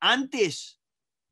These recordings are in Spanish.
Antes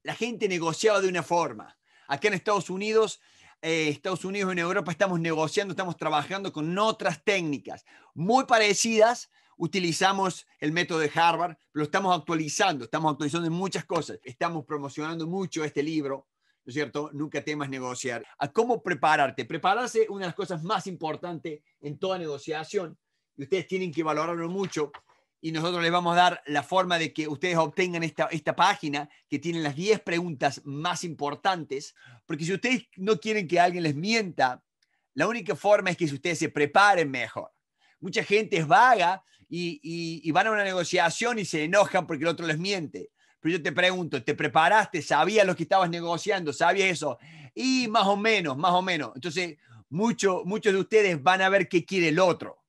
la gente negociaba de una forma. Acá en Estados Unidos, eh, Estados Unidos y en Europa estamos negociando, estamos trabajando con otras técnicas muy parecidas. Utilizamos el método de Harvard, lo estamos actualizando, estamos actualizando muchas cosas. Estamos promocionando mucho este libro, ¿no es cierto? Nunca temas negociar. A cómo prepararte. Prepararse es una de las cosas más importantes en toda negociación y ustedes tienen que valorarlo mucho y nosotros les vamos a dar la forma de que ustedes obtengan esta, esta página que tiene las 10 preguntas más importantes, porque si ustedes no quieren que alguien les mienta, la única forma es que ustedes se preparen mejor. Mucha gente es vaga y, y, van a una negociación y se enojan porque el otro les miente. Pero yo te pregunto, ¿te preparaste? ¿Sabías lo que estabas negociando? ¿Sabías eso? Y más o menos, más o menos. Entonces, mucho, muchos de ustedes van a ver qué quiere el otro.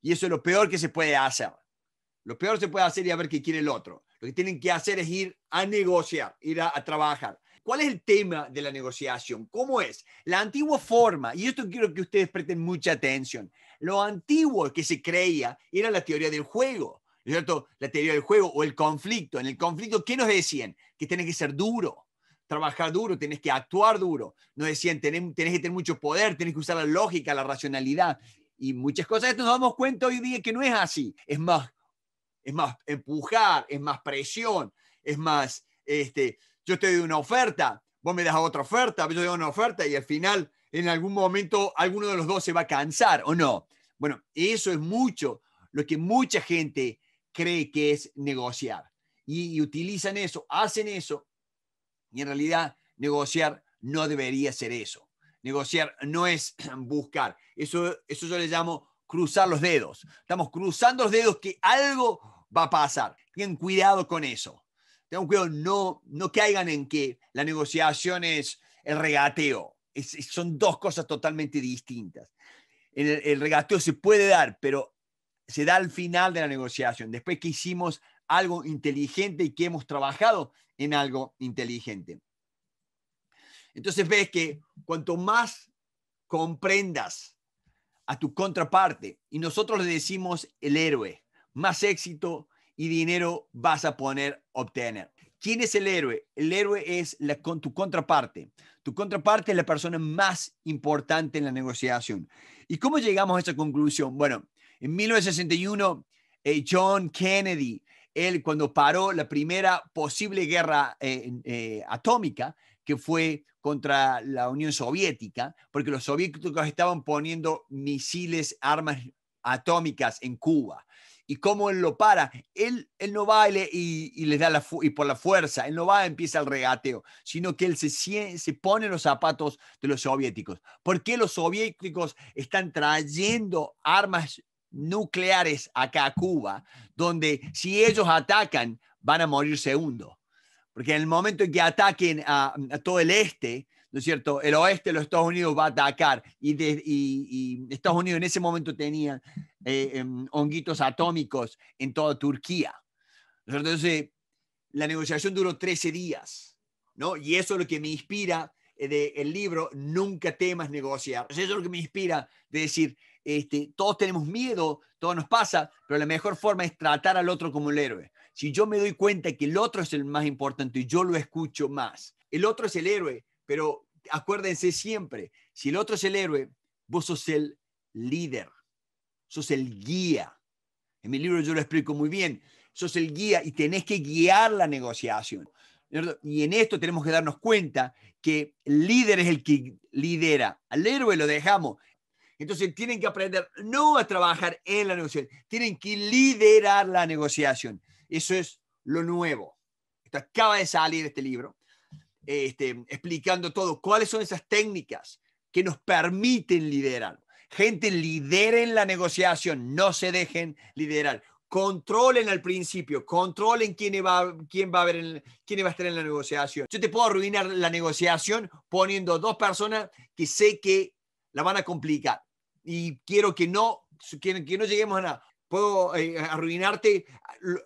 Y eso es lo peor que se puede hacer. Lo peor se puede hacer y a ver qué quiere el otro. Lo que tienen que hacer es ir a negociar, ir a, trabajar. ¿Cuál es el tema de la negociación? ¿Cómo es? La antigua forma, y esto quiero que ustedes presten mucha atención, lo antiguo que se creía era la teoría del juego, ¿no es ¿cierto? La teoría del juego o el conflicto. En el conflicto, ¿qué nos decían? Que tenés que ser duro, trabajar duro, tenés que actuar duro. Nos decían, tenés, que tener mucho poder, tenés que usar la lógica, la racionalidad. Y muchas cosas, esto nos damos cuenta hoy día que no es así. Es más, es más empujar, es más presión, es más, este, yo te doy una oferta, vos me das otra oferta, yo te doy una oferta y al final en algún momento alguno de los dos se va a cansar o no. Bueno, eso es mucho lo que mucha gente cree que es negociar y, y utilizan eso, hacen eso y en realidad negociar no debería ser eso. Negociar no es buscar, eso, eso yo le llamo cruzar los dedos. Estamos cruzando los dedos que algo va a pasar. Ten cuidado con eso. tengo cuidado, no, no caigan en que la negociación es el regateo. son dos cosas totalmente distintas. el regateo se puede dar, pero se da al final de la negociación, después que hicimos algo inteligente y que hemos trabajado en algo inteligente. Entonces ves que cuanto más comprendas tu contraparte y nosotros le decimos el héroe. Más éxito y dinero vas a poner obtener. ¿Quién es el héroe? El héroe es la, con tu contraparte. Tu contraparte es la persona más importante en la negociación. ¿Y cómo llegamos a esa conclusión? Bueno, en 1961, eh, John Kennedy, él cuando paró la primera posible guerra eh, eh, atómica, que fue contra la Unión Soviética, porque los soviéticos estaban poniendo misiles, armas atómicas en Cuba. ¿Y cómo él lo para? Él, él no va y, le, da la y por la fuerza, él no va y empieza el regateo, sino que él se, se pone los zapatos de los soviéticos. ¿Por qué los soviéticos están trayendo armas nucleares acá a Cuba, donde si ellos atacan van a morir segundo? Porque en el momento en que ataquen a, todo el este, ¿no es cierto? El oeste de los Estados Unidos va a atacar. Y, y, Estados Unidos en ese momento tenía eh, em, honguitos atómicos en toda Turquía. Entonces, la negociación duró 13 días, ¿no? Y eso es lo que me inspira eh, del libro Nunca temas negociar. Eso es lo que me inspira de decir, este, todos tenemos miedo, todo nos pasa, pero la mejor forma es tratar al otro como el héroe si yo me doy cuenta que el otro es el más importante y yo lo escucho más, el otro es el héroe, pero acuérdense siempre, si el otro es el héroe, vos sos el líder, sos el guía. En mi libro yo lo explico muy bien, sos el guía y tenés que guiar la negociación. Y en esto tenemos que darnos cuenta que el líder es el que lidera, al héroe lo dejamos. Entonces tienen que aprender no a trabajar en la negociación, tienen que liderar la negociación. Eso es lo nuevo. acaba de salir este libro, este, explicando todo, cuáles son esas técnicas que nos permiten liderar. Gente, lideren la negociación, no se dejen liderar. Controlen al principio, controlen quién va, quién va a ver quién va a estar en la negociación. Yo te puedo arruinar la negociación poniendo dos personas que sé que la van a complicar y quiero que no, que no lleguemos a nada puedo eh, arruinarte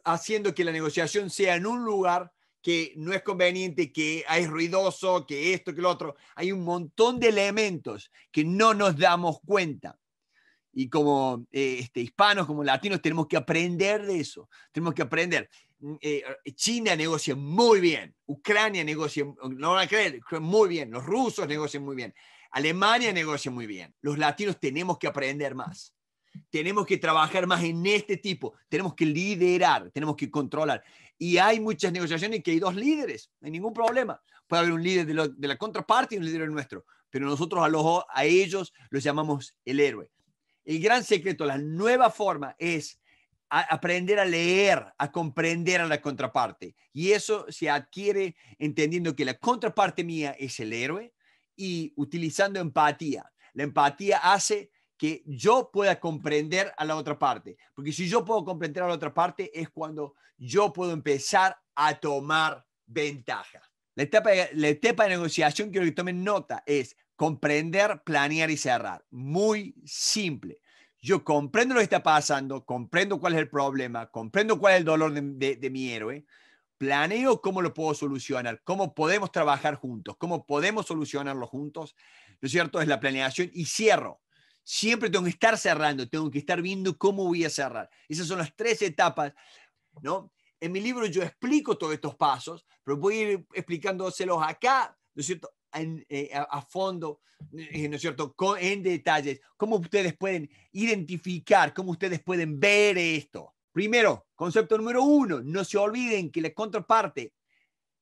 haciendo que la negociación sea en un lugar que no es conveniente, que es ruidoso, que esto, que lo otro. Hay un montón de elementos que no nos damos cuenta. Y como eh, este, hispanos, como latinos, tenemos que aprender de eso. Tenemos que aprender. Mm, eh, China negocia muy bien, Ucrania negocia, no van a creer, muy bien, los rusos negocian muy bien, Alemania negocia muy bien. Los latinos tenemos que aprender más tenemos que trabajar más en este tipo, tenemos que liderar, tenemos que controlar. Y hay muchas negociaciones que hay dos líderes, no hay ningún problema. Puede haber un líder de, la contraparte y un líder nuestro, pero nosotros a, a ellos los llamamos el héroe. El gran secreto, la nueva forma es aprender a leer, a comprender a la contraparte. Y eso se adquiere entendiendo que la contraparte mía es el héroe y utilizando empatía. La empatía hace que yo pueda comprender a la otra parte. Porque si yo puedo comprender a la otra parte es cuando yo puedo empezar a tomar ventaja. La etapa, de, la etapa negociación, quiero que tomen nota, es comprender, planear y cerrar. Muy simple. Yo comprendo lo que está pasando, comprendo cuál es el problema, comprendo cuál es el dolor de, mi héroe, planeo cómo lo puedo solucionar, cómo podemos trabajar juntos, cómo podemos solucionarlo juntos. Lo cierto es la planeación y cierro Siempre tengo que estar cerrando, tengo que estar viendo cómo voy a cerrar. Esas son las tres etapas, ¿no? En mi libro yo explico todos estos pasos, pero voy a ir explicándoselos acá, ¿no es cierto? Eh, a, fondo, eh, ¿no es cierto?, en detalles, cómo ustedes pueden identificar, cómo ustedes pueden ver esto. Primero, concepto número uno, no se olviden que la contraparte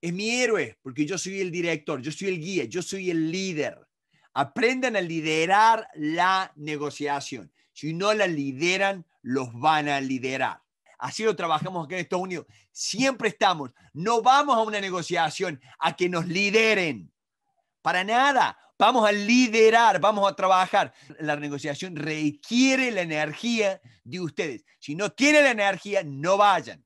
es mi héroe, porque yo soy el director, yo soy el guía, yo soy el líder. Aprendan a liderar la negociación. Si no la lideran, los van a liderar. Así lo trabajamos aquí en Estados Unidos. Siempre estamos. No vamos a una negociación a que nos lideren. Para nada. Vamos a liderar, vamos a trabajar. La negociación requiere la energía de ustedes. Si no tienen la energía, no vayan.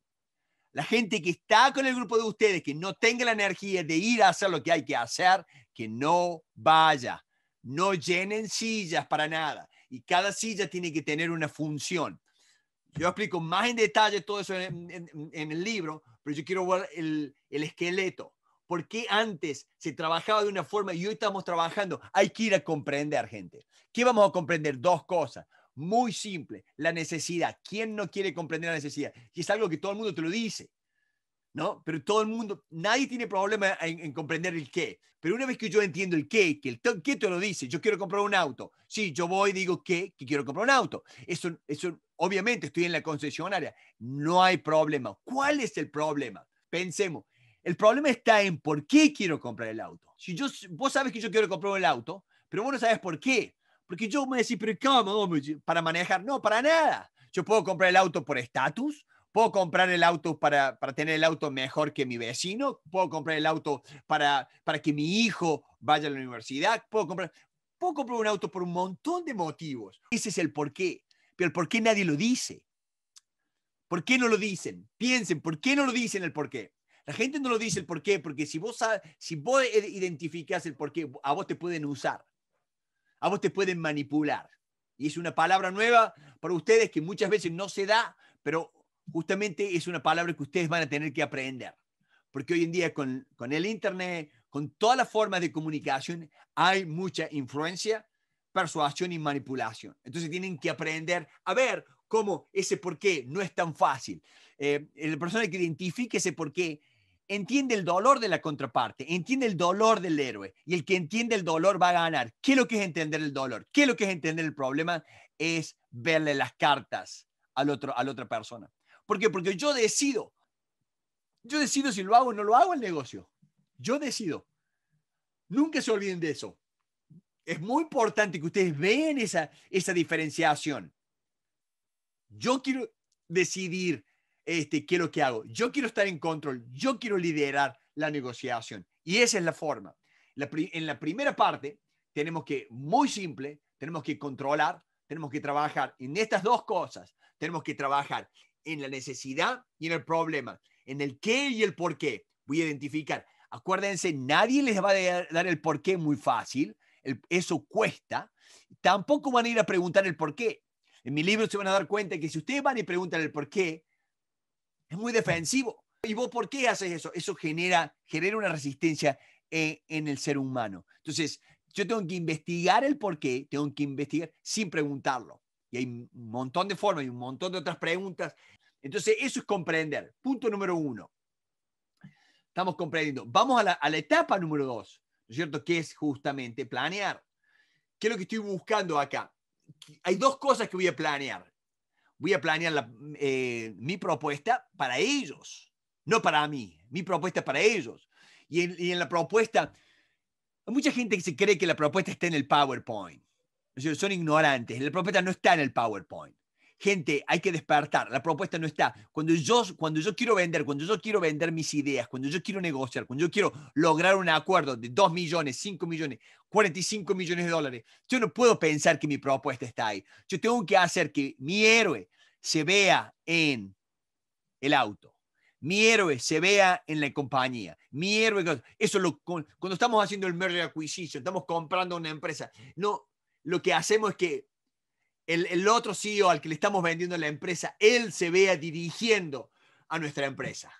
La gente que está con el grupo de ustedes, que no tenga la energía de ir a hacer lo que hay que hacer, que no vaya. No llenen sillas para nada. Y cada silla tiene que tener una función. Yo explico más en detalle todo eso en, el libro, pero yo quiero ver el, el esqueleto. ¿Por qué antes se trabajaba de una forma y hoy estamos trabajando? Hay que ir a comprender, gente. ¿Qué vamos a comprender? Dos cosas. Muy simple. La necesidad. ¿Quién no quiere comprender la necesidad? Y es algo que todo el mundo te lo dice. ¿no? Pero todo el mundo, nadie tiene problema en, comprender el qué. Pero una vez que yo entiendo el qué, que el qué te lo dice, yo quiero comprar un auto. Sí, yo voy y digo qué, que quiero comprar un auto. Eso, eso, obviamente estoy en la concesionaria. No hay problema. ¿Cuál es el problema? Pensemos. El problema está en por qué quiero comprar el auto. Si yo, vos sabes que yo quiero comprar el auto, pero vos no sabes por qué. Porque yo me decís, pero ¿cómo? ¿Para manejar? No, para nada. Yo puedo comprar el auto por estatus, ¿Puedo comprar el auto para, para tener el auto mejor que mi vecino? ¿Puedo comprar el auto para, para que mi hijo vaya a la universidad? ¿Puedo comprar, puedo comprar un auto por un montón de motivos. Ese es el porqué. Pero el porqué nadie lo dice. ¿Por qué no lo dicen? Piensen, ¿por qué no lo dicen el porqué? La gente no lo dice el porqué, porque si vos, si vos e, identificás el porqué, a vos te pueden usar, a vos te pueden manipular. Y es una palabra nueva para ustedes que muchas veces no se da, pero justamente es una palabra que ustedes van a tener que aprender, porque hoy en día con, el Internet, con todas las formas de comunicación, hay mucha influencia, persuasión y manipulación. Entonces tienen que aprender a ver cómo ese por qué no es tan fácil. Eh, la persona que identifique ese por qué entiende el dolor de la contraparte, entiende el dolor del héroe y el que entiende el dolor va a ganar. ¿Qué es lo que es entender el dolor? ¿Qué es lo que es entender el problema? Es verle las cartas al otro, a la otra persona. ¿Por qué? Porque yo decido. Yo decido si lo hago o no lo hago el negocio. Yo decido. Nunca se olviden de eso. Es muy importante que ustedes vean esa, esa diferenciación. Yo quiero decidir este, qué es lo que hago. Yo quiero estar en control. Yo quiero liderar la negociación. Y esa es la forma. en la primera parte, tenemos que, muy simple, tenemos que controlar, tenemos que trabajar en estas dos cosas. Tenemos que trabajar en la necesidad y en el problema, en el qué y el por qué. Voy a identificar. Acuérdense, nadie les va a dar el por qué muy fácil, eso cuesta. Tampoco van a ir a preguntar el por qué. En mi libro se van a dar cuenta que si ustedes van y preguntan el por qué, es muy defensivo. ¿Y vos por qué haces eso? Eso genera, genera una resistencia en, en el ser humano. Entonces, yo tengo que investigar el por qué, tengo que investigar sin preguntarlo. Y hay un montón de formas y un montón de otras preguntas entonces, eso es comprender. Punto número uno. Estamos comprendiendo. Vamos a la, etapa número dos, ¿no es cierto? Que es justamente planear. ¿Qué es lo que estoy buscando acá? Hay dos cosas que voy a planear. Voy a planear eh, mi propuesta para ellos, no para mí. Mi propuesta para ellos. Y en, la propuesta, hay mucha gente que se cree que la propuesta está en el PowerPoint. son ignorantes. La propuesta no está en el PowerPoint gente, hay que despertar, la propuesta no está. Cuando yo, cuando yo quiero vender, cuando yo quiero vender mis ideas, cuando yo quiero negociar, cuando yo quiero lograr un acuerdo de 2 millones, 5 millones, 45 millones de dólares, yo no puedo pensar que mi propuesta está ahí. Yo tengo que hacer que mi héroe se vea en el auto. Mi héroe se vea en la compañía. Mi héroe, eso lo, cuando estamos haciendo el merger acquisition, estamos comprando una empresa. No, lo que hacemos es que el, otro CEO al que le estamos vendiendo la empresa, él se vea dirigiendo a nuestra empresa.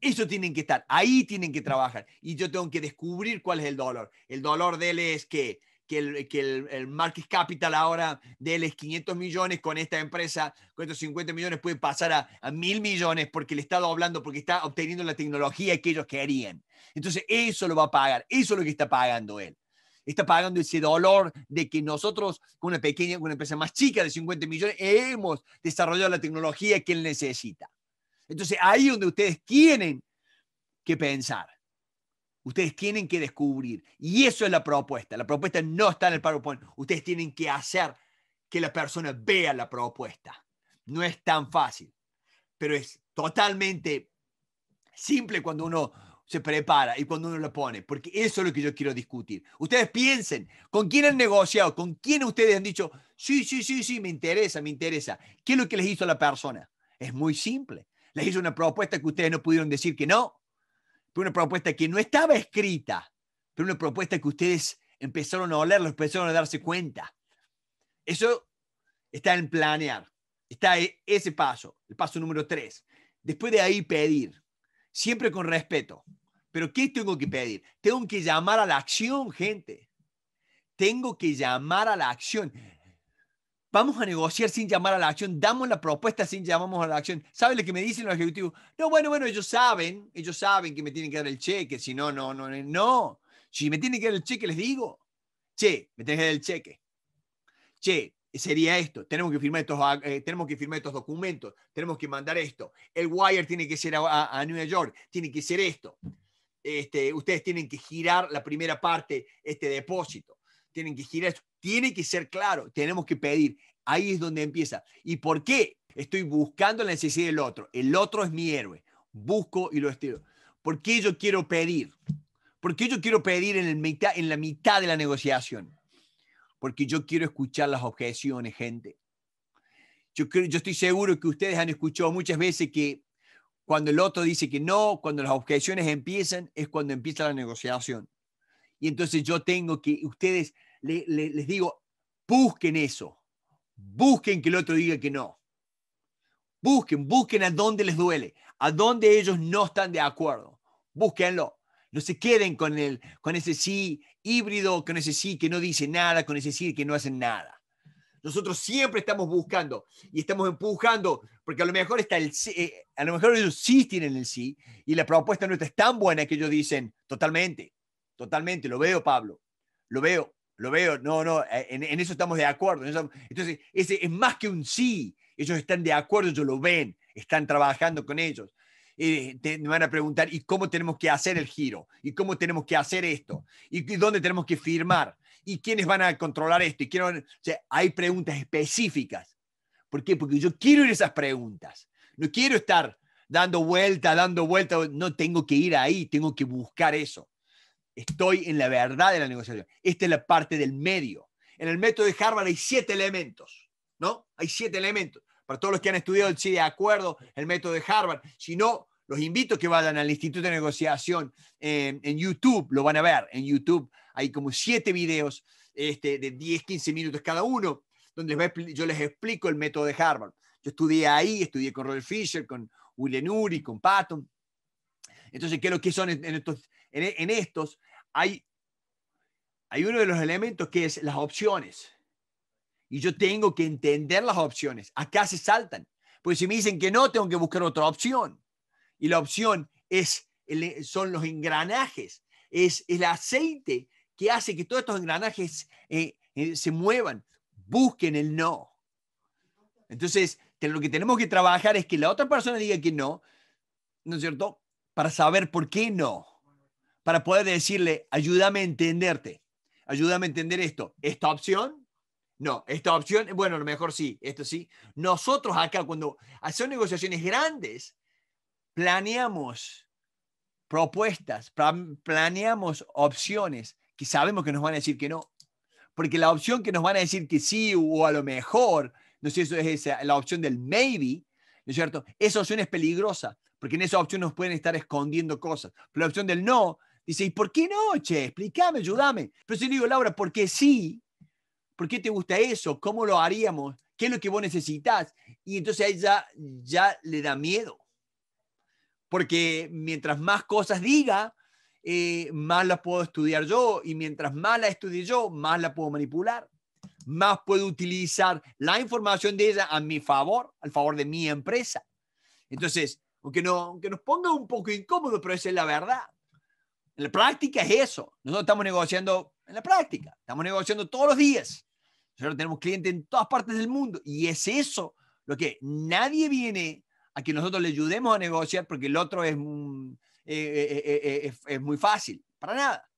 Eso tienen que estar, ahí tienen que trabajar. Y yo tengo que descubrir cuál es el dolor. El dolor de él es que, el, que market capital ahora de él 500 millones con esta empresa, con estos 50 millones puede pasar a, a 1000 millones porque le está doblando, porque está obteniendo la tecnología que ellos querían. Entonces, eso lo va a pagar, eso es lo que está pagando él está pagando ese dolor de que nosotros, con una pequeña, una empresa más chica de 50 millones, hemos desarrollado la tecnología que él necesita. Entonces, ahí es donde ustedes tienen que pensar. Ustedes tienen que descubrir. Y eso es la propuesta. La propuesta no está en el PowerPoint. Ustedes tienen que hacer que la persona vea la propuesta. No es tan fácil, pero es totalmente simple cuando uno se prepara y cuando uno lo pone, porque eso es lo que yo quiero discutir. Ustedes piensen, ¿con quién han negociado? ¿Con quién ustedes han dicho, sí, sí, sí, sí, me interesa, me interesa? ¿Qué es lo que les hizo la persona? Es muy simple. Les hizo una propuesta que ustedes no pudieron decir que no, pero una propuesta que no estaba escrita, pero una propuesta que ustedes empezaron a olerlo, empezaron a darse cuenta. Eso está en planear, está e, ese paso, el paso número tres. Después de ahí pedir, siempre con respeto. Pero ¿qué tengo que pedir? Tengo que llamar a la acción, gente. Tengo que llamar a la acción. Vamos a negociar sin llamar a la acción. Damos la propuesta sin llamar a la acción. ¿Saben lo que me dicen los ejecutivos? No, bueno, bueno, ellos saben, ellos saben que me tienen que dar el cheque. Si no, no, no, no. Si me tienen que dar el cheque, les digo. Che, me tienen que dar el cheque. Che, sería esto, tenemos que firmar estos, eh, tenemos que firmar estos documentos, tenemos que mandar esto, el wire tiene que ser a, a Nueva York, tiene que ser esto. Este, ustedes tienen que girar la primera parte, este depósito. Tienen que girar, tiene que ser claro, tenemos que pedir. Ahí es donde empieza. ¿Y por qué? Estoy buscando la necesidad del otro. El otro es mi héroe. Busco y lo estiro. ¿Por qué yo quiero pedir? ¿Por qué yo quiero pedir en, la mitad de la negociación? Porque yo quiero escuchar las objeciones, gente. Yo, creo, yo estoy seguro que ustedes han escuchado muchas veces que cuando el otro dice que no, cuando las objeciones empiezan, es cuando empieza la negociación. Y entonces yo tengo que, ustedes, les digo, busquen eso. Busquen que el otro diga que no. Busquen, busquen a dónde les duele, a dónde ellos no están de acuerdo. Búsquenlo. No se queden con, el, con ese sí híbrido, con ese sí que no dice nada, con ese sí que no hacen nada. Nosotros siempre estamos buscando y estamos empujando, porque a lo mejor está el eh, a lo mejor ellos sí tienen el sí, y la propuesta nuestra es tan buena que ellos dicen, totalmente, totalmente, lo veo, Pablo, lo veo, lo veo, no, no, eh, en, eso estamos de acuerdo. Entonces, ese es más que un sí, ellos están de acuerdo, ellos lo ven, están trabajando con ellos. Eh, me van a preguntar, ¿y cómo tenemos que hacer el giro? ¿Y cómo tenemos que hacer esto? y dónde tenemos que firmar? ¿Y quiénes van a controlar esto? ¿Y hay preguntas específicas. ¿Por qué? Porque yo quiero ir a esas preguntas. No quiero estar dando vuelta, dando vuelta. No tengo que ir ahí, tengo que buscar eso. Estoy en la verdad de la negociación. Esta es la parte del medio. En el método de Harvard hay siete elementos, ¿no? Hay siete elementos. Para todos los que han estudiado el sí de acuerdo, el método de Harvard. Si no, los invito a que vayan al Instituto de Negociación eh, en YouTube, lo van a ver. En YouTube hay como siete videos este, de 10, 15 minutos cada uno, donde yo les explico el método de Harvard. Yo estudié ahí, estudié con Robert Fisher, con William Uri, con Patton. Entonces, ¿qué es lo que son en, estos? En, estos hay, hay uno de los elementos que es las opciones. Y yo tengo que entender las opciones. Acá se saltan. Pues si me dicen que no, tengo que buscar otra opción. Y la opción es, son los engranajes, es el aceite hace que todos estos engranajes eh, eh, se muevan. Busquen el no. Entonces, lo que tenemos que trabajar es que la otra persona diga que no, ¿no es cierto? Para saber por qué no, para poder decirle, ayúdame a entenderte, ayúdame a entender esto, esta opción, no, esta opción, bueno, a lo mejor sí, esto sí. Nosotros acá cuando hacemos negociaciones grandes, planeamos propuestas, planeamos opciones, que sabemos que nos van a decir que no. Porque la opción que nos van a decir que sí o a lo mejor, no sé, eso es la opción del maybe, ¿no es cierto? Esa opción es peligrosa, porque en esa opción nos pueden estar escondiendo cosas. Pero la opción del no, dice, ¿y por qué no, che? Explícame, ayúdame. Pero si le digo, Laura, ¿por qué sí? ¿Por qué te gusta eso? ¿Cómo lo haríamos? ¿Qué es lo que vos necesitas? Y entonces a ella ya le da miedo. Porque mientras más cosas diga, eh, más la puedo estudiar yo y mientras más la estudie yo, más la puedo manipular, más puedo utilizar la información de ella a mi favor, al favor de mi empresa. Entonces, aunque, no, aunque nos ponga un poco incómodo, pero esa es la verdad. En la práctica es eso. Nosotros estamos negociando en la práctica, estamos negociando todos los días. Nosotros tenemos clientes en todas partes del mundo y es eso lo que nadie viene a que nosotros le ayudemos a negociar porque el otro es un eh, eh, eh, es, muy fácil. Para nada.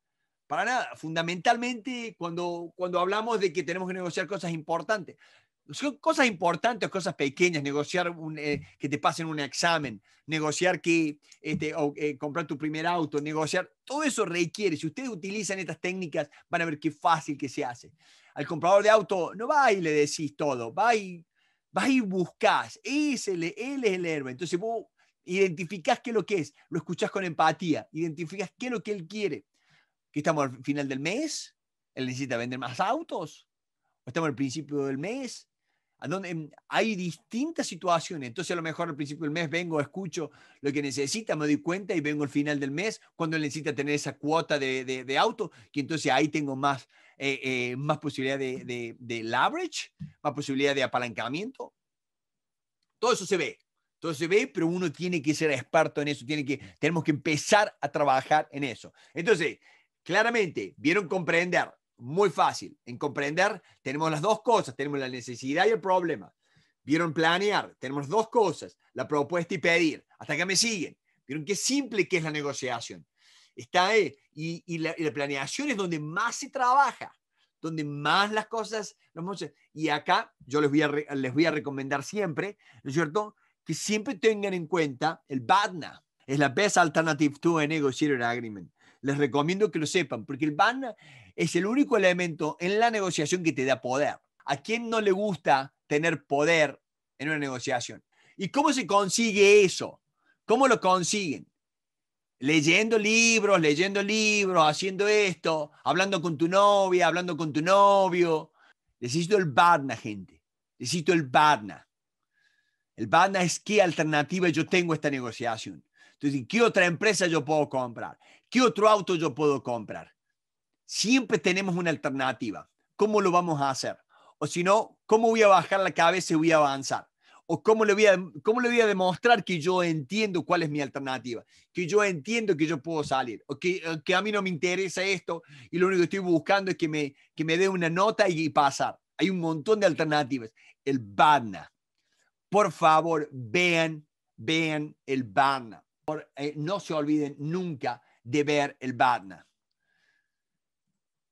Para nada. Fundamentalmente, cuando, cuando hablamos de que tenemos que negociar cosas importantes, son cosas importantes, cosas pequeñas, negociar que te pasen un examen, negociar que este, comprar tu primer auto, negociar, todo eso requiere, si ustedes utilizan estas técnicas, van a ver qué fácil que se hace. Al comprador de auto no va y le decís todo, va y, va y buscas, él es el héroe. Entonces vos identificas qué es lo que es, lo escuchas con empatía, identificas qué es lo que él quiere. ¿Que estamos al final del mes? ¿Él necesita vender más autos? ¿O estamos al principio del mes? ¿A em, Hay distintas situaciones. Entonces, a lo mejor al principio del mes vengo, escucho lo que necesita, me doy cuenta y vengo al final del mes cuando él necesita tener esa cuota de, de, de auto, que entonces ahí tengo más, eh, eh, más posibilidad de, de, de leverage, más posibilidad de apalancamiento. Todo eso se ve. Entonces se ve, pero uno tiene que ser experto en eso, tiene que, tenemos que empezar a trabajar en eso. Entonces, claramente, vieron comprender, muy fácil. En comprender tenemos las dos cosas, tenemos la necesidad y el problema. Vieron planear, tenemos dos cosas, la propuesta y pedir. Hasta acá me siguen. Vieron qué simple que es la negociación. Está eh, Y, la, planeación es donde más se trabaja, donde más las cosas, Y acá yo les voy a, les voy a recomendar siempre, ¿no es cierto? que siempre tengan en cuenta el BADNA. Es la best alternative to a negotiated agreement. Les recomiendo que lo sepan, porque el BADNA es el único elemento en la negociación que te da poder. ¿A quién no le gusta tener poder en una negociación? ¿Y cómo se consigue eso? ¿Cómo lo consiguen? Leyendo libros, leyendo libros, haciendo esto, hablando con tu novia, hablando con tu novio. Necesito el BADNA, gente. Necesito el BADNA. El bana es qué alternativa yo tengo esta negociación. Entonces, ¿qué otra empresa yo puedo comprar? ¿Qué otro auto yo puedo comprar? Siempre tenemos una alternativa. ¿Cómo lo vamos a hacer? O si no, ¿cómo voy a bajar la cabeza y voy a avanzar? ¿O cómo le, voy a, le voy a demostrar que yo entiendo cuál es mi alternativa? Que yo entiendo que yo puedo salir. O que, a mí no me interesa esto y lo único que estoy buscando es que me, que me dé una nota y pasar. Hay un montón de alternativas. El BADNA por favor, vean, vean el Barna. Eh, no se olviden nunca de ver el Barna.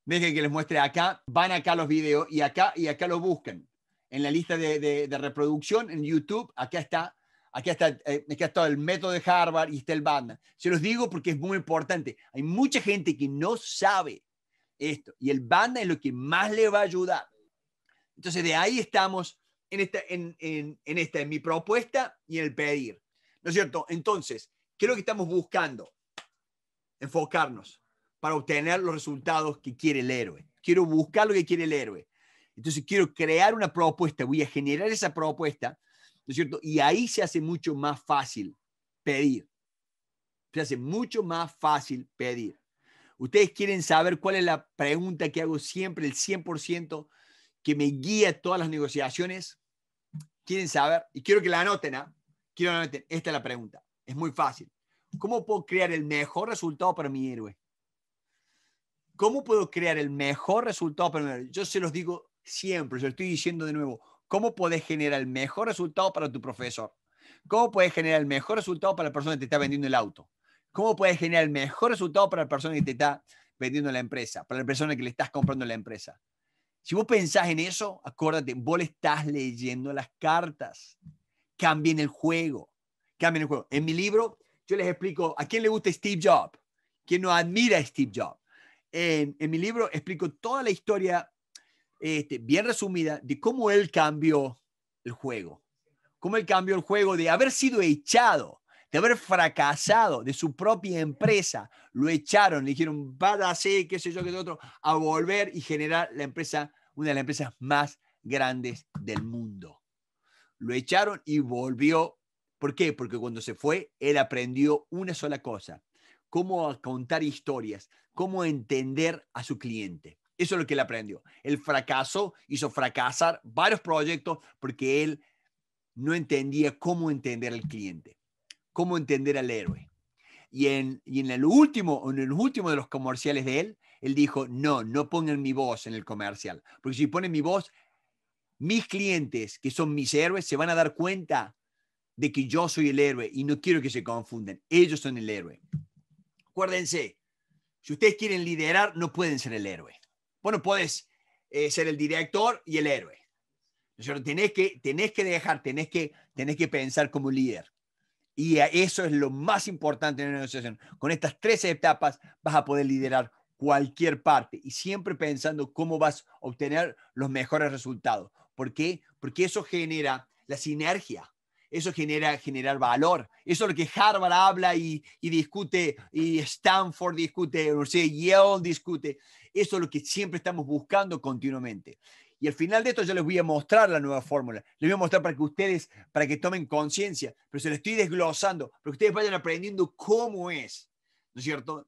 Dejen que les muestre acá, van acá los videos y acá y acá lo buscan. En la lista de, reproducción en YouTube, acá está, aquí está, eh, está el método de Harvard y está el Barna. Se los digo porque es muy importante. Hay mucha gente que no sabe esto y el Barna es lo que más le va a ayudar. Entonces de ahí estamos en esta, en, en, esta, en mi propuesta y en el pedir. ¿No es cierto? Entonces, ¿qué es lo que estamos buscando? Enfocarnos para obtener los resultados que quiere el héroe. Quiero buscar lo que quiere el héroe. Entonces, quiero crear una propuesta, voy a generar esa propuesta, ¿no es cierto? Y ahí se hace mucho más fácil pedir. Se hace mucho más fácil pedir. Ustedes quieren saber cuál es la pregunta que hago siempre, el 100% que me guía todas las negociaciones quieren saber, y quiero que la anoten, ¿ah? quiero que esta es la pregunta, es muy fácil. ¿Cómo puedo crear el mejor resultado para mi héroe? ¿Cómo puedo crear el mejor resultado para mi héroe? Yo se los digo siempre, se estoy diciendo de nuevo. ¿Cómo puedes generar el mejor resultado para tu profesor? ¿Cómo puedes generar el mejor resultado para la persona que te está vendiendo el auto? ¿Cómo puedes generar el mejor resultado para la persona que te está vendiendo la empresa, para la persona que le estás comprando la empresa? Si vos pensás en eso, acuérdate, vos le estás leyendo las cartas. Cambien el juego. Cambien el juego. En mi libro, yo les explico a quién le gusta Steve Jobs, quién no admira a Steve Jobs. En, mi libro explico toda la historia este, bien resumida de cómo él cambió el juego. Cómo él cambió el juego de haber sido echado de haber fracasado de su propia empresa, lo echaron, le dijeron, hacer, qué sé yo, qué sé otro, a volver y generar la empresa, una de las empresas más grandes del mundo. Lo echaron y volvió. ¿Por qué? Porque cuando se fue, él aprendió una sola cosa, cómo contar historias, cómo entender a su cliente. Eso es lo que él aprendió. El fracaso hizo fracasar varios proyectos porque él no entendía cómo entender al cliente cómo entender al héroe. Y en, y en el último, en el último de los comerciales de él, él dijo, no, no pongan mi voz en el comercial, porque si ponen mi voz, mis clientes, que son mis héroes, se van a dar cuenta de que yo soy el héroe y no quiero que se confundan, ellos son el héroe. Acuérdense, si ustedes quieren liderar, no pueden ser el héroe. Bueno, puedes eh, ser el director y el héroe. Tenés que, tenés que dejar, tenés que, tenés que pensar como líder. Y eso es lo más importante en la negociación. Con estas tres etapas vas a poder liderar cualquier parte y siempre pensando cómo vas a obtener los mejores resultados. ¿Por qué? Porque eso genera la sinergia, eso genera generar valor. Eso es lo que Harvard habla y, discute, y Stanford discute, y Yale discute. Eso es lo que siempre estamos buscando continuamente. Y al final de esto yo les voy a mostrar la nueva fórmula. Les voy a mostrar para que ustedes, para que tomen conciencia, pero se lo estoy desglosando, para que ustedes vayan aprendiendo cómo es. ¿No es cierto?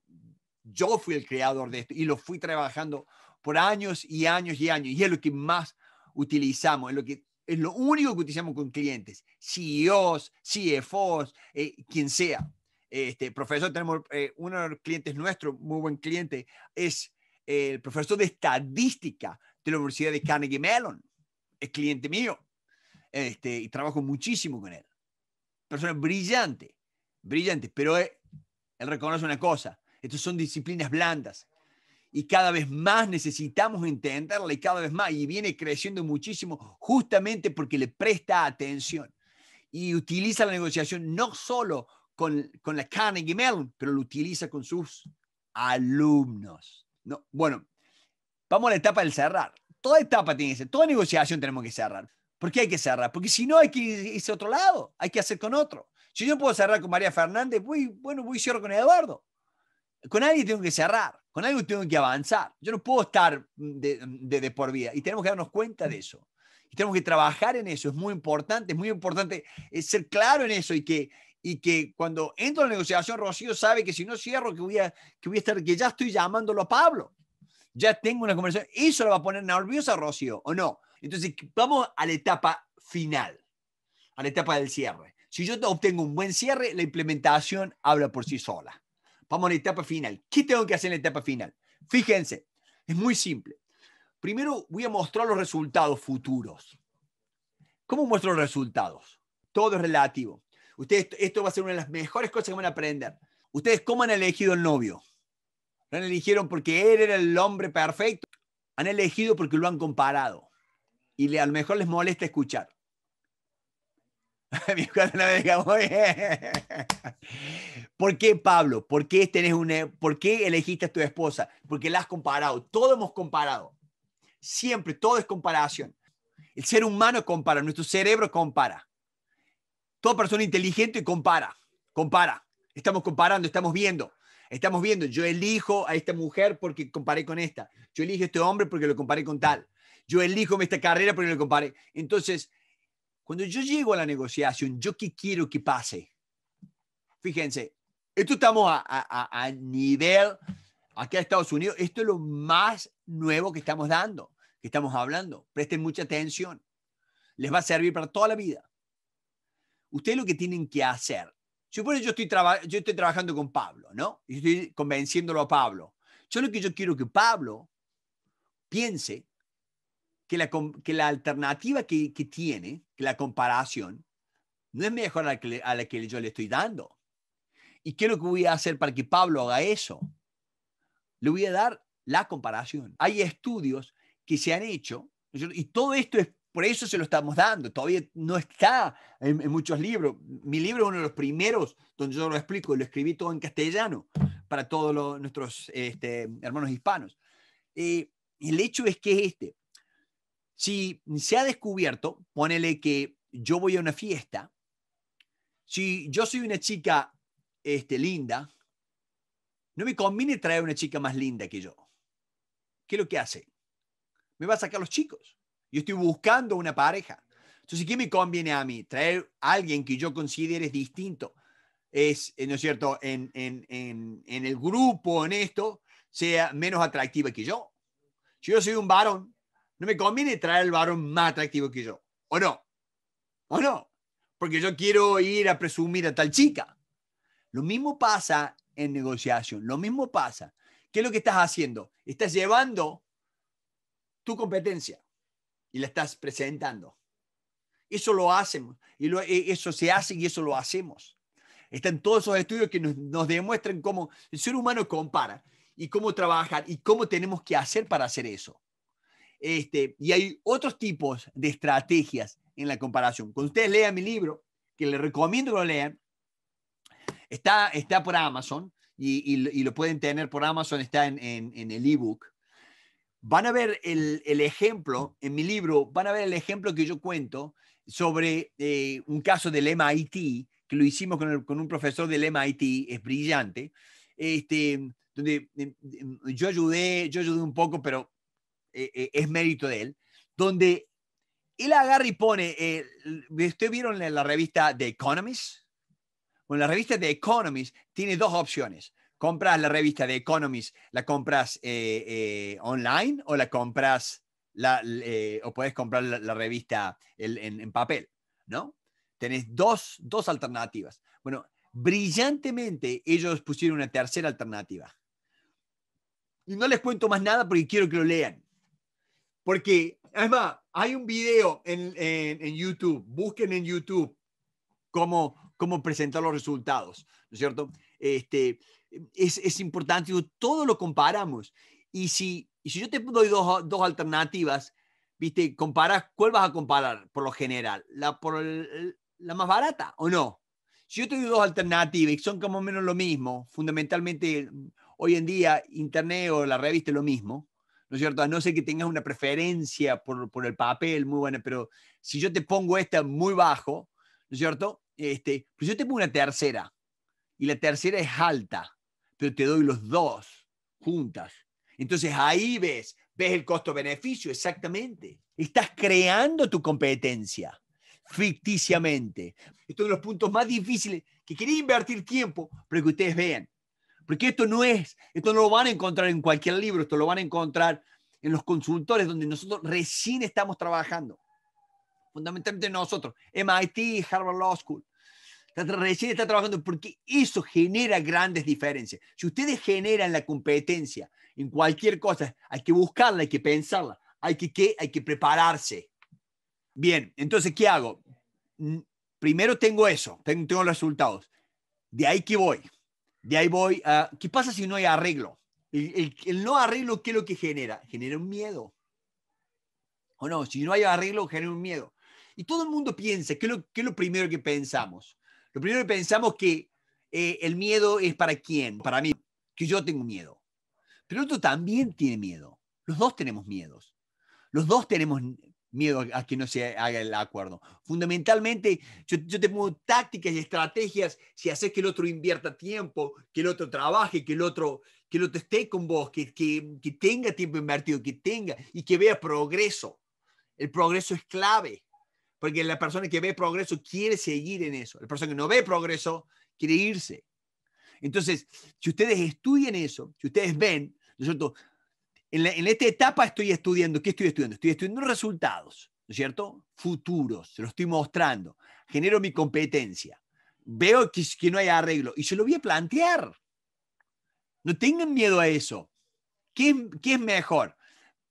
Yo fui el creador de esto y lo fui trabajando por años y años y años. Y es lo que más utilizamos, es lo que es lo único que utilizamos con clientes, CEOs, CFOs, eh, quien sea. Este, profesor, tenemos eh, uno de los clientes nuestros, muy buen cliente, es el profesor de estadística de la Universidad de Carnegie Mellon. Es cliente mío. Este, y trabajo muchísimo con él. Persona brillante, brillante, pero eh, él, reconoce una cosa, estas son disciplinas blandas y cada vez más necesitamos entenderla y cada vez más y viene creciendo muchísimo justamente porque le presta atención y utiliza la negociación no solo con, con la Carnegie Mellon, pero lo utiliza con sus alumnos. No, bueno, Vamos a la etapa del cerrar. Toda etapa tiene que ser, toda negociación tenemos que cerrar. ¿Por qué hay que cerrar? Porque si no hay que irse a otro lado, hay que hacer con otro. Si yo puedo cerrar con María Fernández, voy, bueno, voy y cierro con Eduardo. Con alguien tengo que cerrar, con alguien tengo que avanzar. Yo no puedo estar de, por vida y tenemos que darnos cuenta de eso. Y tenemos que trabajar en eso, es muy importante, es muy importante eh, ser claro en eso y que, y que cuando entro en la negociación, Rocío sabe que si no cierro, que voy a, que voy a estar, que ya estoy llamándolo a Pablo ya tengo una conversación. ¿Eso lo va a poner nerviosa, Rocío, o no? Entonces, vamos a la etapa final, a la etapa del cierre. Si yo obtengo un buen cierre, la implementación habla por sí sola. Vamos a la etapa final. ¿Qué tengo que hacer en la etapa final? Fíjense, es muy simple. Primero voy a mostrar los resultados futuros. ¿Cómo muestro los resultados? Todo es relativo. Ustedes, esto va a ser una de las mejores cosas que van a aprender. Ustedes, ¿cómo han elegido el novio? No han eligieron porque él era el hombre perfecto. Han elegido porque lo han comparado. Y le, a lo mejor les molesta escuchar. ¿Por qué Pablo? ¿Por qué, tenés una, e, ¿Por qué elegiste a tu esposa? Porque la has comparado. Todo hemos comparado. Siempre, todo es comparación. El ser humano compara, nuestro cerebro compara. Toda persona inteligente compara, compara. Estamos comparando, estamos viendo. Estamos viendo, yo elijo a esta mujer porque comparé con esta. Yo elijo a este hombre porque lo comparé con tal. Yo elijo esta carrera porque lo comparé. Entonces, cuando yo llego a la negociación, ¿yo qué quiero que pase? Fíjense, esto estamos a, nivel, aquí a Estados Unidos, esto es lo más nuevo que estamos dando, que estamos hablando. Presten mucha atención. Les va a servir para toda la vida. Ustedes lo que tienen que hacer Supone yo estoy, yo estoy trabajando con Pablo, ¿no? Y estoy convenciéndolo a Pablo. Yo lo que yo quiero que Pablo piense que la, que la alternativa que, tiene, que la comparación, no es mejor a la, a la que yo le estoy dando. ¿Y qué es lo que voy a hacer para que Pablo haga eso? Le voy a dar la comparación. Hay estudios que se han hecho, y todo esto es por eso se lo estamos dando. Todavía no está en, muchos libros. Mi libro es uno de los primeros donde yo lo explico. Lo escribí todo en castellano para todos nuestros este, hermanos hispanos. Eh, el hecho es que este. Si se ha descubierto, ponele que yo voy a una fiesta, si yo soy una chica este, linda, no me conviene traer una chica más linda que yo. ¿Qué es lo que hace? Me va a sacar los chicos. Yo estoy buscando una pareja. Entonces, ¿qué me conviene a mí? Traer a alguien que yo considere distinto. Es, eh, ¿no es cierto?, en, el grupo, en esto, sea menos atractiva que yo. Si yo soy un varón, no me conviene traer al varón más atractivo que yo. ¿O no? ¿O no? Porque yo quiero ir a presumir a tal chica. Lo mismo pasa en negociación. Lo mismo pasa. ¿Qué es lo que estás haciendo? Estás llevando tu competencia y la estás presentando. Eso lo hacemos, y e, eso se hace y eso lo hacemos. Están todos esos estudios que nos, demuestran cómo el ser humano compara y cómo trabajar y cómo tenemos que hacer para hacer eso. Este, y hay otros tipos de estrategias en la comparación. Cuando ustedes lean mi libro, que les recomiendo que lo lean, está, está por Amazon y, lo pueden tener por Amazon, está en, en, en el ebook van a ver el, ejemplo, en mi libro, van a ver el ejemplo que yo cuento sobre eh, un caso del MIT, que lo hicimos con, un profesor del MIT, es brillante, este, donde em, em, yo ayudé, yo ayudé un poco, pero eh, eh, es mérito de él, donde él agarra y pone, ¿ustedes vieron la, la revista The Economist? Bueno, la revista The Economist tiene dos opciones. ¿Compras la revista de Economist, la compras eh, eh, online o la compras, eh, o puedes comprar la, revista en, papel? ¿No? Tenés dos, alternativas. Bueno, brillantemente ellos pusieron una tercera alternativa. Y no les cuento más nada porque quiero que lo lean. Porque, además, hay un video en, en YouTube, busquen en YouTube como cómo presentar los resultados, ¿no es cierto? Este, es, es importante, todo lo comparamos. Y si, y si yo te doy dos, dos alternativas, ¿viste? Comparas, ¿cuál vas a comparar por lo general? ¿La, por la más barata o no? Si yo te doy dos alternativas y son como menos lo mismo, fundamentalmente hoy en día Internet o la revista es lo mismo, ¿no es cierto? A no ser que tengas una preferencia por, por el papel, muy buena, pero si yo te pongo esta muy bajo, ¿no es cierto? Este, pues yo te pongo una tercera y la tercera es alta, pero te doy los dos juntas. Entonces ahí ves, ves el costo-beneficio exactamente. Estás creando tu competencia ficticiamente. Esto es uno de los puntos más difíciles que quería invertir tiempo pero que ustedes vean. Porque esto no es, esto no lo van a encontrar en cualquier libro, esto lo van a encontrar en los consultores donde nosotros recién estamos trabajando fundamentalmente nosotros, MIT, Harvard Law School, recién está trabajando porque eso genera grandes diferencias. Si ustedes generan la competencia en cualquier cosa, hay que buscarla, hay que pensarla, hay que, ¿qué? Hay que prepararse. Bien, entonces, ¿qué hago? Mm, primero tengo eso, tengo, los resultados. De ahí que voy. De ahí voy a, ¿qué pasa si no hay arreglo? El, el, no arreglo, ¿qué es lo que genera? Genera un miedo. O no, si no hay arreglo, genera un miedo. Y todo el mundo piensa, ¿qué es lo, lo primero que pensamos? Lo primero que pensamos que eh, el miedo es para quién, para mí, que yo tengo miedo. Pero el otro también tiene miedo. Los dos tenemos miedos. Los dos tenemos miedo a que no se haga el acuerdo. Fundamentalmente, yo, tengo tácticas y estrategias si haces que el otro invierta tiempo, que el otro trabaje, que el otro, que el otro esté con vos, que, que, que tenga tiempo invertido, que tenga y que vea progreso. El progreso es clave porque la persona que ve progreso quiere seguir en eso. La persona que no ve progreso quiere irse. Entonces, si ustedes estudian eso, si ustedes ven, ¿no es cierto? En, esta etapa estoy estudiando, ¿qué estoy estudiando? Estoy estudiando resultados, ¿no es cierto? Futuros, se los estoy mostrando. Genero mi competencia. Veo que, no hay arreglo y se lo voy a plantear. No tengan miedo a eso. ¿Qué, qué es mejor?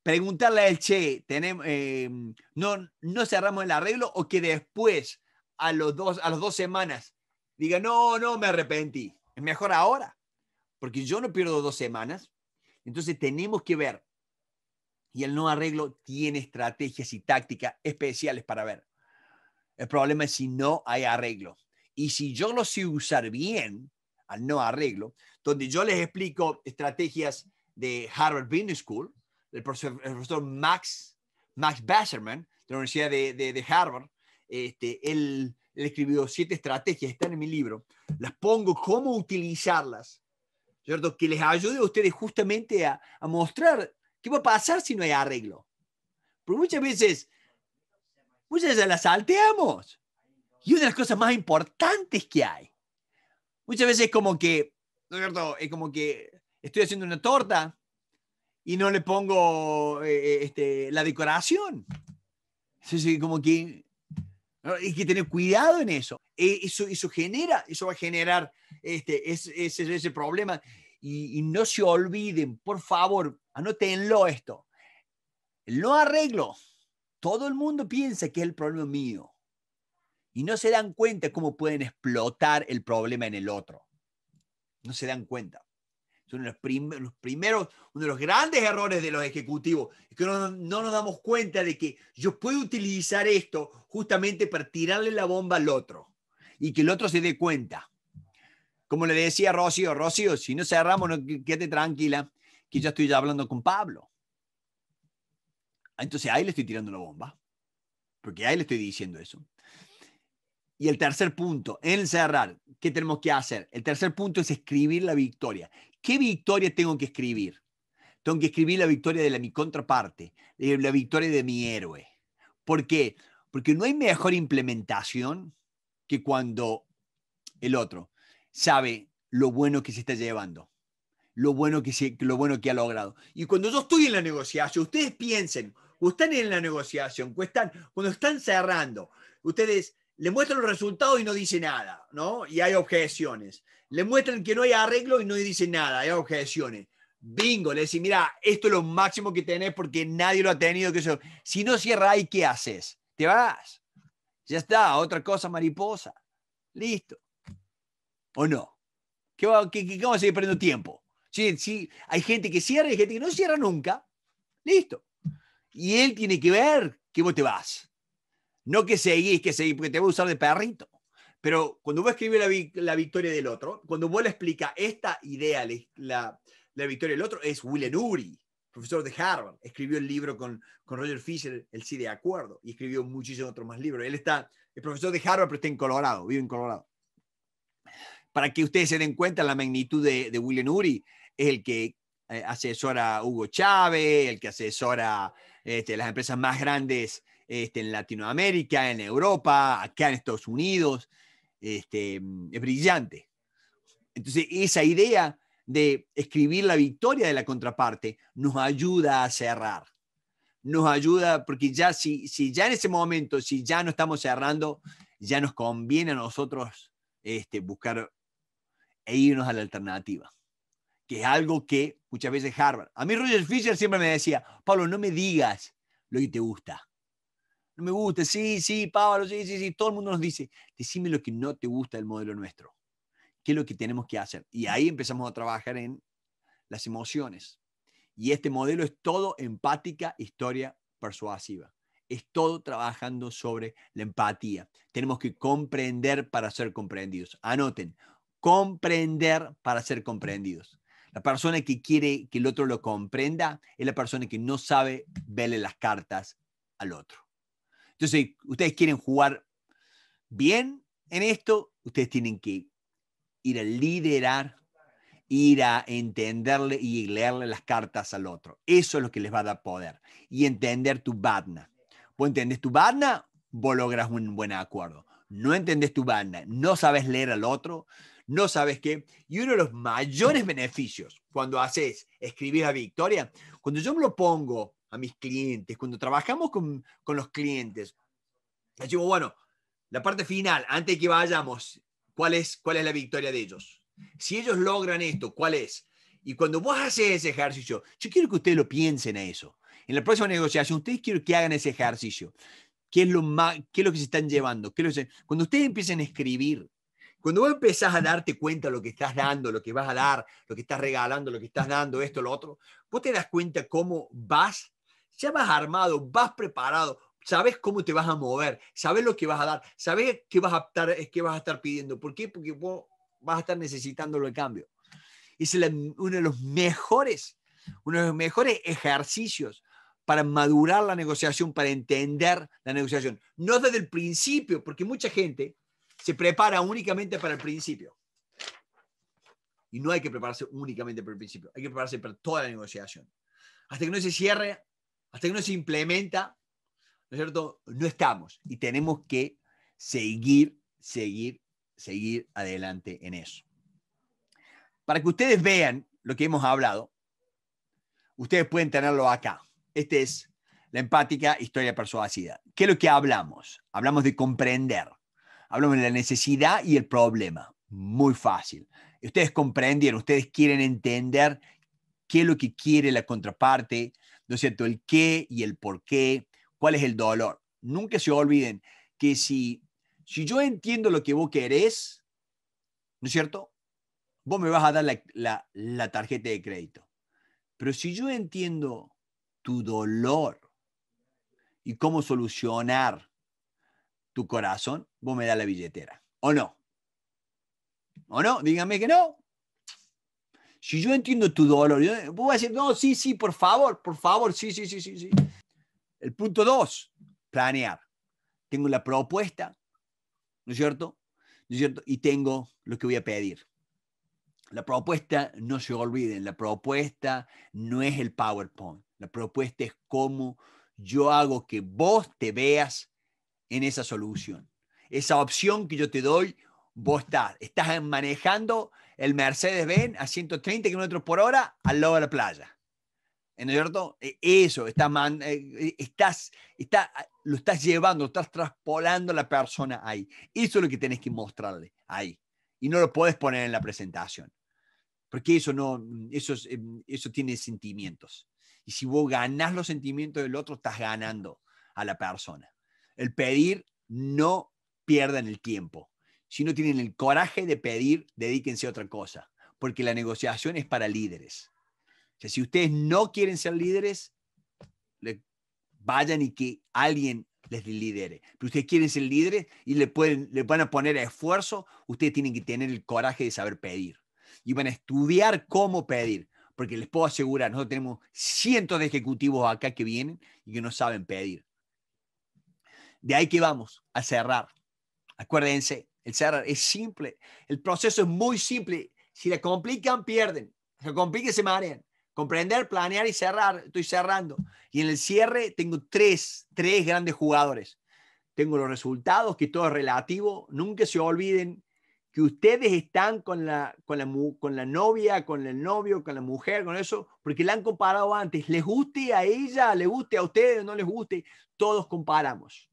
preguntarle al Che, tenemos, eh, no, no cerramos el arreglo o que después, a, los dos, a las dos semanas, diga, no, no, me arrepentí. Es mejor ahora, porque yo no pierdo dos semanas. Entonces tenemos que ver. Y el no arreglo tiene estrategias y tácticas especiales para ver. El problema es si no hay arreglo. Y si yo lo sé usar bien, al no arreglo, donde yo les explico estrategias de Harvard Business School, el profesor, Max, Max Basserman, de la Universidad de, Harvard, este, él, escribió siete estrategias, están en mi libro, las pongo cómo utilizarlas, ¿cierto? Que les ayude a ustedes justamente a, mostrar qué va a pasar si no hay arreglo. Porque muchas veces, muchas veces las salteamos. Y una de las cosas más importantes que hay. Muchas veces como que, cierto? Es como que estoy haciendo una torta y no le pongo eh, eh, este, la decoración. sí como que hay que tener cuidado en eso. Eh, eso, eso genera, eso va a generar este, ese, ese, problema. Y, y, no se olviden, por favor, anótenlo esto. Lo arreglo. Todo el mundo piensa que es el problema mío. Y no se dan cuenta cómo pueden explotar el problema en el otro. No se dan cuenta. Uno de los, los, primeros, uno de los grandes errores de los ejecutivos es que no, nos damos cuenta de que yo puedo utilizar esto justamente para tirarle la bomba al otro y que el otro se dé cuenta. Como le decía Rocío, Rocío, si no cerramos, quédate tranquila, que ya estoy ya hablando con Pablo. Entonces ahí le estoy tirando la bomba, porque ahí le estoy diciendo eso. Y el tercer punto, en el cerrar, ¿qué tenemos que hacer? El tercer punto es escribir la victoria. ¿Qué victoria tengo que escribir? Tengo que escribir la victoria de la, mi contraparte, eh, la victoria de mi héroe. ¿Por qué? Porque no hay mejor implementación que cuando el otro sabe lo bueno que se está llevando, lo bueno que, se, lo bueno que ha logrado. Y cuando yo estoy en la negociación, ustedes piensen, están en la negociación, cuando están, cuando están cerrando, ustedes le muestran los resultados y no dice nada, ¿no? Y hay objeciones le muestran que no hay arreglo y no dice nada, hay objeciones. Bingo, le decís, mira, esto es lo máximo que tenés porque nadie lo ha tenido. Que Si no cierra ahí, ¿qué haces? Te vas. Ya está, otra cosa mariposa. Listo. ¿O no? ¿Qué, vamos a seguir perdiendo tiempo? Si, hay gente que cierra y hay gente que no cierra nunca. Listo. Y él tiene que ver que vos te vas. No que seguís, que seguís, porque te va a usar de perrito. Pero cuando vos escribes la, victoria del otro, cuando vos le explica esta idea, la, la victoria del otro, es Willen Uri, profesor de Harvard. Escribió el libro con, con Roger Fisher, El sí de acuerdo, y escribió muchísimos otros más libros. Él está, es profesor de Harvard, pero está en Colorado, vive en Colorado. Para que ustedes se den cuenta la magnitud de, de Willen Uri, es el que eh, asesora a Hugo Chávez, el que asesora este, las empresas más grandes este, en Latinoamérica, en Europa, acá en Estados Unidos. Este, es brillante. Entonces, esa idea de escribir la victoria de la contraparte nos ayuda a cerrar. Nos ayuda, porque ya si, si ya en ese momento, si ya no estamos cerrando, ya nos conviene a nosotros este, buscar e irnos a la alternativa, que es algo que muchas veces Harvard. A mí Roger Fisher siempre me decía, Pablo, no me digas lo que te gusta, no me gusta, sí, sí, Pablo, sí, sí, sí, todo el mundo nos dice, decime lo que no te gusta del modelo nuestro, qué es lo que tenemos que hacer. Y ahí empezamos a trabajar en las emociones. Y este modelo es todo empática, historia persuasiva. Es todo trabajando sobre la empatía. Tenemos que comprender para ser comprendidos. Anoten, comprender para ser comprendidos. La persona que quiere que el otro lo comprenda es la persona que no sabe verle las cartas al otro. Entonces, ustedes quieren jugar bien en esto, ustedes tienen que ir a liderar, ir a entenderle y leerle las cartas al otro. Eso es lo que les va a dar poder. Y entender tu badna. Vos entendés tu badna, vos logras un buen acuerdo. No entendés tu badna, no sabes leer al otro, no sabes qué. Y uno de los mayores beneficios cuando haces escribir a Victoria, cuando yo me lo pongo a mis clientes, cuando trabajamos con, con los clientes, digo bueno, la parte final, antes de que vayamos, ¿cuál es, ¿cuál es la victoria de ellos? Si ellos logran esto, ¿cuál es? Y cuando vos haces ese ejercicio, yo quiero que ustedes lo piensen a eso. En la próxima negociación, ustedes quiero que hagan ese ejercicio. ¿Qué es lo, más, qué es lo que se están llevando? ¿Qué cuando ustedes empiecen a escribir, cuando vos empezás a darte cuenta de lo que estás dando, lo que vas a dar, lo que estás regalando, lo que estás dando, esto, lo otro, vos te das cuenta cómo vas ya vas armado, vas preparado, sabes cómo te vas a mover, sabes lo que vas a dar, sabes qué vas a estar, eh, vas a estar pidiendo. ¿Por qué? Porque vos vas a estar necesitándolo en cambio. Es uno de los mejores, uno de los mejores ejercicios para madurar la negociación, para entender la negociación. No desde el principio, porque mucha gente se prepara únicamente para el principio. Y no hay que prepararse únicamente para el principio, hay que prepararse para toda la negociación. Hasta que no se cierre hasta que no se implementa, ¿no es cierto? No estamos y tenemos que seguir, seguir, seguir adelante en eso. Para que ustedes vean lo que hemos hablado, ustedes pueden tenerlo acá. Este es la empática historia persuasiva. ¿Qué es lo que hablamos? Hablamos de comprender. Hablamos de la necesidad y el problema. Muy fácil. Ustedes comprendieron, ustedes quieren entender qué es lo que quiere la contraparte, ¿no es cierto? El qué y el por qué, cuál es el dolor. Nunca se olviden que si, si yo entiendo lo que vos querés, ¿no es cierto? Vos me vas a dar la, la tarjeta de crédito. Pero si yo entiendo tu dolor y cómo solucionar tu corazón, vos me das la billetera. ¿O no? ¿O no? Díganme que no si yo entiendo tu dolor, voy a decir, no, sí, sí, por favor, por favor, sí, sí, sí, sí, sí. El punto dos, planear. Tengo la propuesta, ¿no es cierto? ¿No es cierto? Y tengo lo que voy a pedir. La propuesta, no se olviden, la propuesta no es el PowerPoint. La propuesta es cómo yo hago que vos te veas en esa solución. Esa opción que yo te doy, vos estás, estás manejando el Mercedes-Benz a 130 kilómetros por hora al lado de la playa. En es cierto? E, eso, está eh, eh, estás, lo estás llevando, estás traspolando a la persona ahí. Eso es lo que tenés que mostrarle ahí. Y no lo puedes poner en la presentación. Porque eso, no, eso, em, eso tiene sentimientos. Y si vos ganás los sentimientos del otro, estás ganando a la persona. El pedir no pierdan el tiempo si no tienen el coraje de pedir, dedíquense a otra cosa, porque la negociación es para líderes. O sea, si ustedes no quieren ser líderes, vayan y que alguien les lidere. Pero ustedes quieren ser líderes y le, le van a poner esfuerzo, ustedes tienen que tener el coraje de saber pedir. Y van a estudiar cómo pedir, porque les puedo asegurar, nosotros tenemos cientos de ejecutivos acá que vienen y que no saben pedir. De ahí que vamos a cerrar. Acuérdense, el cerrar. Es simple. El proceso es muy simple. Si le complican, pierden. Se complican, se marean. Comprender, planear y cerrar. Estoy cerrando. Y en el cierre tengo tres, tres grandes jugadores. Tengo los resultados, que todo es relativo. Nunca se olviden que ustedes están con la, con la, con la novia, con el novio, con la mujer, con eso, porque la han comparado antes. Les guste a ella, le guste a ustedes, no les guste. Todos comparamos.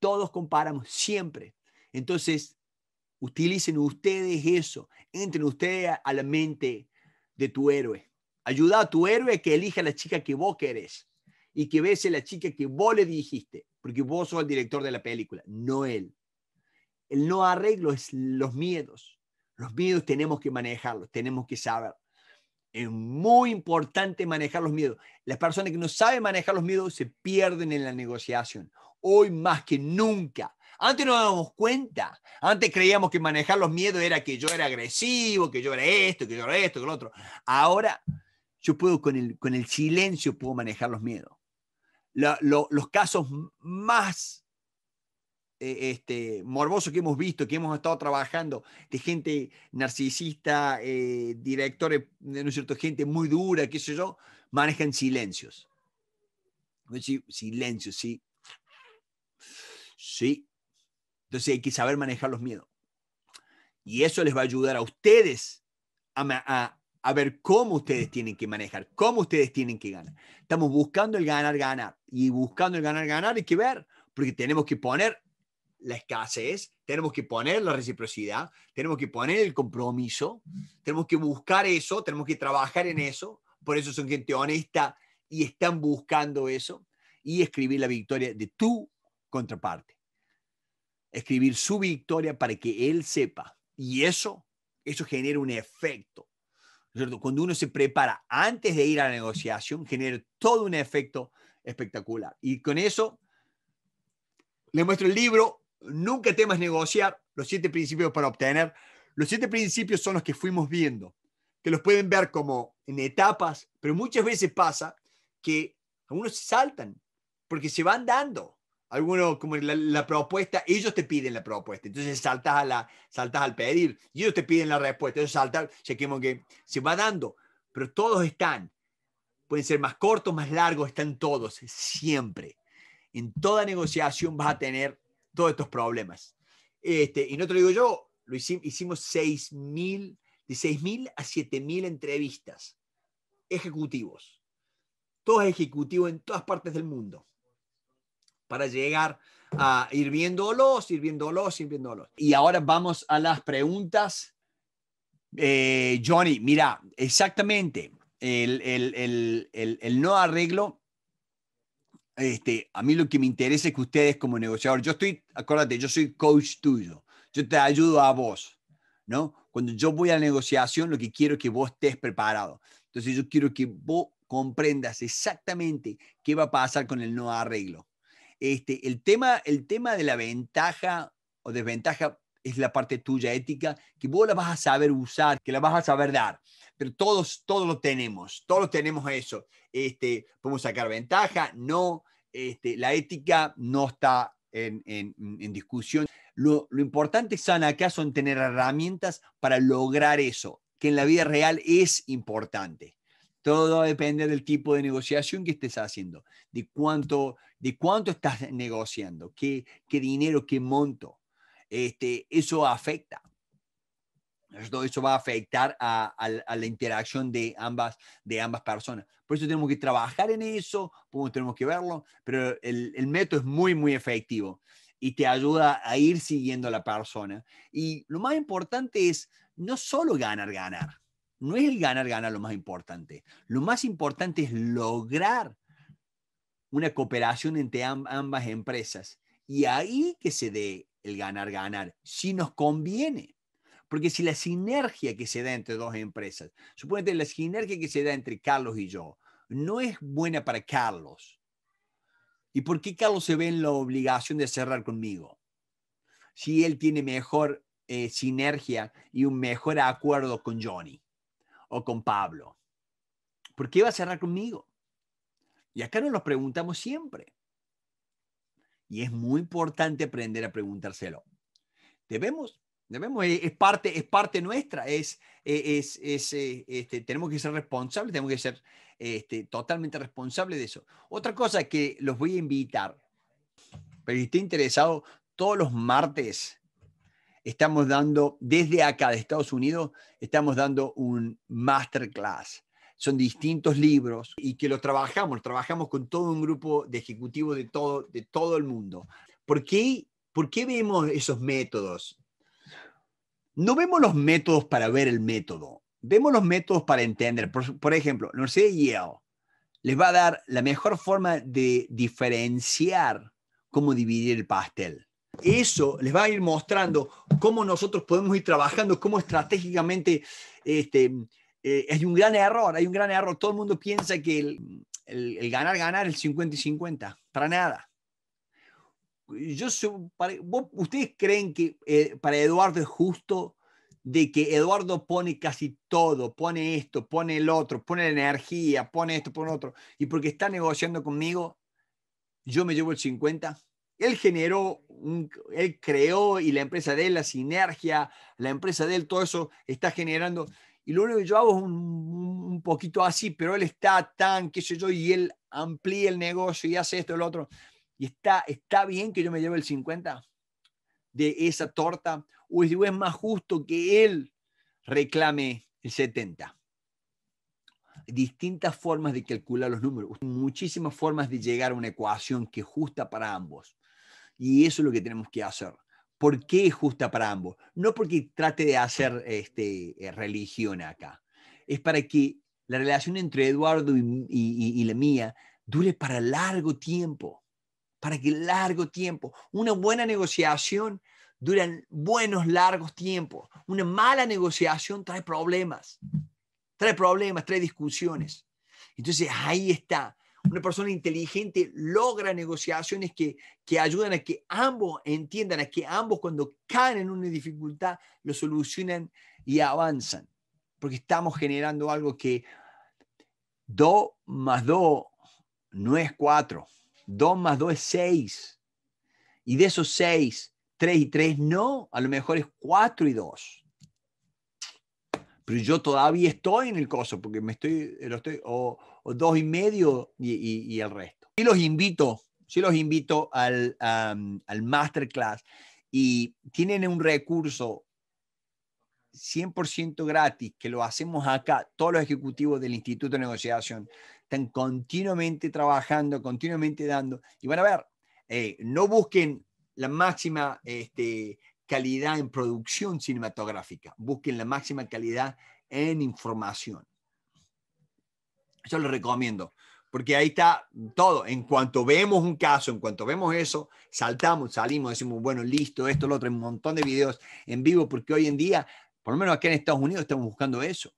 Todos comparamos siempre. Entonces, utilicen ustedes eso, entren ustedes a la mente de tu héroe. Ayuda a tu héroe que elija la chica que vos querés y que bese la chica que vos le dijiste, porque vos sos el director de la película, no él. El no arreglo es los miedos. Los miedos tenemos que manejarlos, tenemos que saber. Es muy importante manejar los miedos. Las personas que no saben manejar los miedos se pierden en la negociación. Hoy más que nunca antes no nos dábamos cuenta. Antes creíamos que manejar los miedos era que yo era agresivo, que yo era esto, que yo era esto, que lo otro. Ahora yo puedo con el, con el silencio puedo manejar los miedos. los casos más eh, este, morbosos que hemos visto, que hemos estado trabajando, de gente narcisista, eh, directores, ¿no es cierto? gente muy dura, qué sé yo, manejan silencios. Silencio, sí. Sí, entonces hay que saber manejar los miedos. Y eso les va a ayudar a ustedes a, ver cómo ustedes tienen que manejar, cómo ustedes tienen que ganar. Estamos buscando el ganar, ganar. Y buscando el ganar, ganar hay que ver, porque tenemos que poner la escasez, tenemos que poner la reciprocidad, tenemos que poner el compromiso, tenemos que buscar eso, tenemos que trabajar en eso. Por eso son gente honesta y están buscando eso. Y escribir la victoria de tu contraparte escribir su victoria para que él sepa. Y eso, eso genera un efecto. Cuando uno se prepara antes de ir a la negociación, genera todo un efecto espectacular. Y con eso, le muestro el libro, Nunca temas negociar, los siete principios para obtener. Los siete principios son los que fuimos viendo, que los pueden ver como en etapas, pero muchas veces pasa que algunos saltan porque se van dando algunos, como la, propuesta, ellos te piden la propuesta, entonces saltas, a la, saltas al pedir, y ellos te piden la respuesta, ellos saltan, chequemos que se va dando, pero todos están, pueden ser más cortos, más largos, están todos, siempre. En toda negociación vas a tener todos estos problemas. Este, y no te digo yo, lo hicimos, hicimos de 6 mil a 7 mil entrevistas, ejecutivos, todos ejecutivos en todas partes del mundo para llegar a ir viéndolos, ir viéndolos, ir viéndolos. Y ahora vamos a las preguntas. Eh, Johnny, mira, exactamente, el, no arreglo, este, a mí lo que me interesa es que ustedes como negociador, yo estoy, acuérdate, yo soy coach tuyo, yo te ayudo a vos, ¿no? Cuando yo voy a la negociación, lo que quiero es que vos estés preparado. Entonces yo quiero que vos comprendas exactamente qué va a pasar con el no arreglo. Este, el, tema, el tema de la ventaja o desventaja es la parte tuya ética, que vos la vas a saber usar, que la vas a saber dar. Pero todos, todos lo tenemos, todos tenemos eso. Este, podemos sacar ventaja, no, este, la ética no está en, discusión. Lo, lo, importante, sana acá son tener herramientas para lograr eso, que en la vida real es importante. Todo depende del tipo de negociación que estés haciendo, de cuánto de cuánto estás negociando, qué, dinero, qué monto. Este, eso afecta. eso va a afectar a, la interacción de ambas, de ambas personas. Por eso tenemos que trabajar en eso, tenemos que verlo, pero el, el método es muy, muy efectivo y te ayuda a ir siguiendo a la persona. Y lo más importante es no solo ganar, ganar. No es el ganar, ganar lo más importante. Lo más importante es lograr una cooperación entre ambas empresas. Y ahí que se dé el ganar-ganar, si nos conviene. Porque si la sinergia que se da entre dos empresas, suponete la sinergia que se da entre Carlos y yo, no es buena para Carlos. ¿Y por qué Carlos se ve en la obligación de cerrar conmigo? Si él tiene mejor eh, sinergia y un mejor acuerdo con Johnny o con Pablo. ¿Por qué va a cerrar conmigo? Y acá nos los preguntamos siempre. Y es muy importante aprender a preguntárselo. Debemos, debemos eh, es, parte, es parte nuestra, es, eh, eh, este, tenemos que ser responsables, tenemos que ser este, totalmente responsables de eso. Otra cosa que los voy a invitar, pero si está interesado, todos los martes estamos dando, desde acá de Estados Unidos, estamos dando un masterclass son distintos libros y que los trabajamos, trabajamos con todo un grupo de ejecutivos de todo, de todo el mundo. ¿Por qué, vemos esos métodos? No vemos los métodos para ver el método, vemos los métodos para entender. Por, ejemplo, la Universidad de les va a dar la mejor forma de diferenciar cómo dividir el pastel. Eso les va a ir mostrando cómo nosotros podemos ir trabajando, cómo estratégicamente este, eh, hay un gran error, hay un gran error. Todo el mundo piensa que el, ganar, ganar el 50 y 50, para nada. Yo, ¿Ustedes creen que eh, para Eduardo es justo de que Eduardo pone casi todo, pone esto, pone el otro, pone la energía, pone esto, pone otro, y porque está negociando conmigo, yo me llevo el 50? él generó, él creó y la empresa de él, la sinergia, la empresa de él, todo eso está generando y lo único que yo hago es un, poquito así, pero él está tan, qué sé yo, y él amplía el negocio y hace esto, el otro. Y está, está bien que yo me lleve el 50 de esa torta, o es, es más justo que él reclame el 70. Distintas formas de calcular los números, muchísimas formas de llegar a una ecuación que es justa para ambos. Y eso es lo que tenemos que hacer por qué es justa para ambos. No porque trate de hacer este, eh, religión acá. Es para que la relación entre Eduardo mm, y, la mía dure para largo tiempo. Para que largo tiempo. Una buena negociación dura buenos, largos tiempos. Una mala negociación trae problemas. Trae problemas, trae discusiones. Entonces ahí está una persona inteligente logra negociaciones que, ayudan a que ambos entiendan, a que ambos cuando caen en una dificultad lo solucionan y avanzan, porque estamos generando algo que 2 más 2 no es 4, 2 más 2 es 6, y de esos 6, 3 y 3 no, a lo mejor es 4 y 2 pero yo todavía estoy en el coso porque me estoy, estoy o dos y medio y, el resto. Y los invito, sí los invito al, al masterclass y tienen un recurso 100% gratis que lo hacemos acá. Todos los ejecutivos del Instituto de Negociación están continuamente trabajando, continuamente dando. Y van a ver, eh, no busquen la máxima este, calidad en producción cinematográfica, busquen la máxima calidad en información. Yo lo recomiendo, porque ahí está todo. En cuanto vemos un caso, en cuanto vemos eso, saltamos, salimos, decimos, bueno, listo, esto, lo otro, un montón de videos en vivo, porque hoy en día, por lo menos aquí en Estados Unidos, estamos buscando eso.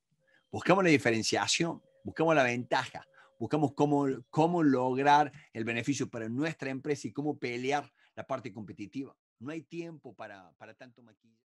Buscamos la diferenciación, buscamos la ventaja, buscamos cómo, cómo lograr el beneficio para nuestra empresa y cómo pelear la parte competitiva. No hay tiempo para, para tanto maquillaje.